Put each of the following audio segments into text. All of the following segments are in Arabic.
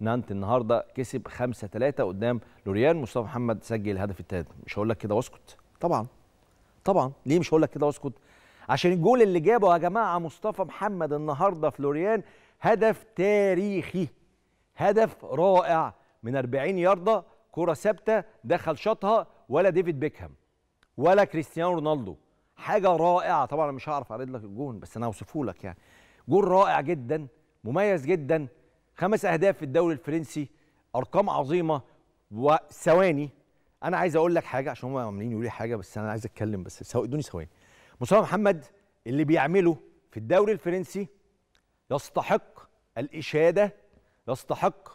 نانت النهارده كسب 5 3 قدام لوريان مصطفى محمد سجل الهدف الثالث مش هقول لك كده واسكت طبعا طبعا ليه مش هقول لك كده واسكت عشان الجول اللي جابه يا جماعه مصطفى محمد النهارده في لوريان هدف تاريخي هدف رائع من 40 يارده كره ثابته دخل شاطها ولا ديفيد بيكهام ولا كريستيانو رونالدو حاجه رائعه طبعا مش هعرف اعرض لك الجون بس انا اوصفه لك يعني جول رائع جدا مميز جدا خمس اهداف في الدوري الفرنسي ارقام عظيمه وثواني انا عايز اقول لك حاجه عشان هم عاملين يقولوا لي حاجه بس انا عايز اتكلم بس سو... ادوني ثواني مصطفى محمد اللي بيعمله في الدوري الفرنسي يستحق الاشاده يستحق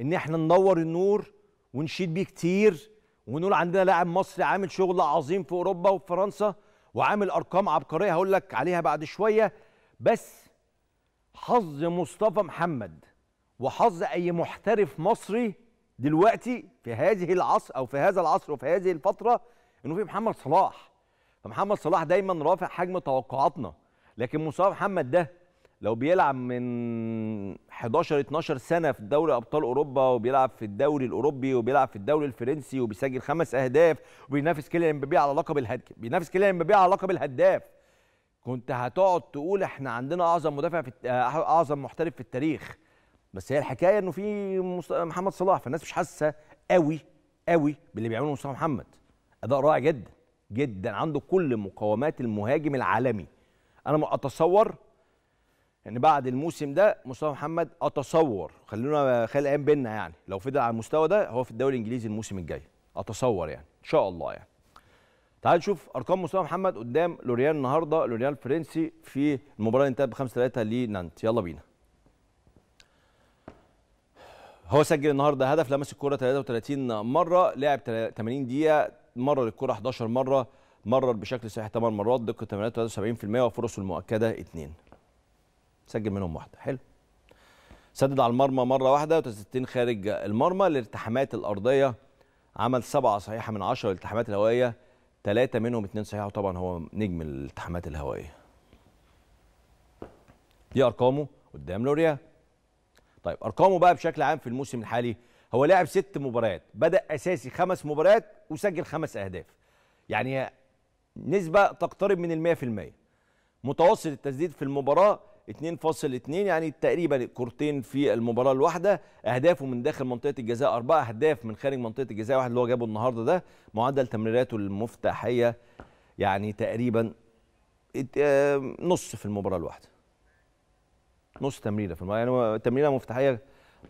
ان احنا ننور النور ونشيد بيه كتير ونقول عندنا لاعب مصري عامل شغل عظيم في اوروبا وفي فرنسا وعامل ارقام عبقريه هقول لك عليها بعد شويه بس حظ مصطفى محمد وحظ اي محترف مصري دلوقتي في هذه العصر او في هذا العصر وفي هذه الفتره انه في محمد صلاح فمحمد صلاح دايما رافع حجم توقعاتنا لكن مصطفى محمد ده لو بيلعب من 11 12 سنه في دوري ابطال اوروبا وبيلعب في الدوري الاوروبي وبيلعب في الدوري الفرنسي وبيسجل خمس اهداف وبينافس كيليان امبابي على لقب الهد بينافس كيليان امبابي على لقب الهداف كنت هتقعد تقول احنا عندنا اعظم مدافع في اعظم محترف في التاريخ بس هي الحكايه انه في محمد صلاح فالناس مش حاسه قوي قوي باللي بيعمله مصطفى محمد اداء رائع جدا جدا عنده كل مقومات المهاجم العالمي انا اتصور ان يعني بعد الموسم ده مصطفى محمد اتصور خلينا خلي الايام بينا يعني لو فضل على المستوى ده هو في الدوري الانجليزي الموسم الجاي اتصور يعني ان شاء الله يعني تعال نشوف ارقام مصطفى محمد قدام لوريال النهارده لوريال فرنسي في المباراه اللي انتهت ب 5 3 لنانت يلا بينا هو سجل النهارده هدف لمس الكره 33 مره لعب 80 دقيقه مرر الكره 11 مره مرر بشكل صحيح 8 مرات دقه تمريراته 73% وفرصه المؤكده 2 سجل منهم واحده حلو سدد على المرمى مره واحده و63 خارج المرمى الالتحامات الارضيه عمل سبعة صحيحه من 10 الالتحامات الهوائيه ثلاثه منهم اثنين صحيحه وطبعا هو نجم الالتحامات الهوائيه دي ارقامه قدام لوريا طيب ارقامه بقى بشكل عام في الموسم الحالي هو لعب ست مباريات بدا اساسي خمس مباريات وسجل خمس اهداف يعني نسبه تقترب من ال 100% متوسط التسديد في المباراه 2.2 يعني تقريبا كورتين في المباراه الواحده اهدافه من داخل منطقه الجزاء اربعه اهداف من خارج منطقه الجزاء واحد اللي هو جابه النهارده ده معدل تمريراته المفتاحيه يعني تقريبا آه، نص في المباراه الواحده نص تمريره في المباراه يعني تمريره مفتاحيه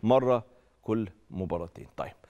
مره كل مباراتين طيب